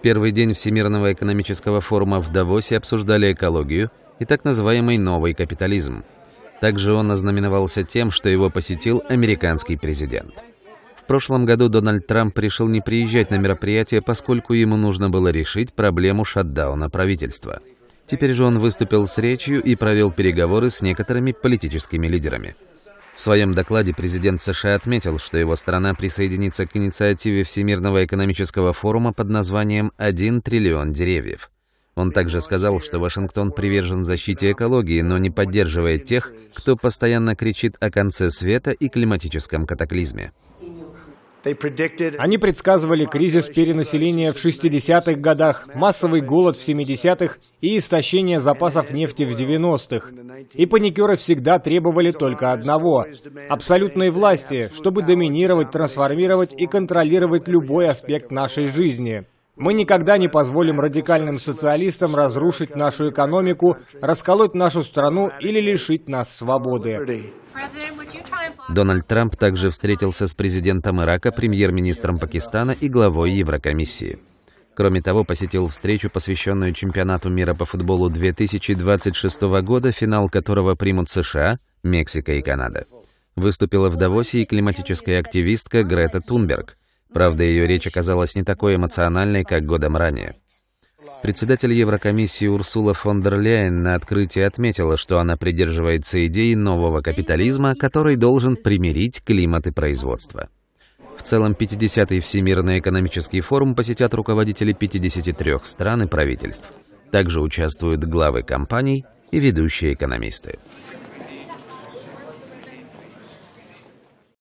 первый день Всемирного экономического форума в Давосе обсуждали экологию и так называемый новый капитализм. Также он ознаменовался тем, что его посетил американский президент. В прошлом году Дональд Трамп решил не приезжать на мероприятие, поскольку ему нужно было решить проблему шатдауна правительства. Теперь же он выступил с речью и провел переговоры с некоторыми политическими лидерами. В своем докладе президент США отметил, что его страна присоединится к инициативе Всемирного экономического форума под названием «Один триллион деревьев». Он также сказал, что Вашингтон привержен защите экологии, но не поддерживает тех, кто постоянно кричит о конце света и климатическом катаклизме. Они предсказывали кризис перенаселения в 60-х годах, массовый голод в 70-х и истощение запасов нефти в 90-х. И паникеры всегда требовали только одного – абсолютной власти, чтобы доминировать, трансформировать и контролировать любой аспект нашей жизни. Мы никогда не позволим радикальным социалистам разрушить нашу экономику, расколоть нашу страну или лишить нас свободы. Дональд Трамп также встретился с президентом Ирака, премьер-министром Пакистана и главой Еврокомиссии. Кроме того, посетил встречу, посвященную чемпионату мира по футболу 2026 года, финал которого примут США, Мексика и Канада. Выступила в Давосе и климатическая активистка Грета Тунберг. Правда, ее речь оказалась не такой эмоциональной, как годом ранее. Председатель Еврокомиссии Урсула фон дер Ляйен на открытии отметила, что она придерживается идеи нового капитализма, который должен примирить климат и производство. В целом, 50-й Всемирный экономический форум посетят руководители 53 стран и правительств. Также участвуют главы компаний и ведущие экономисты.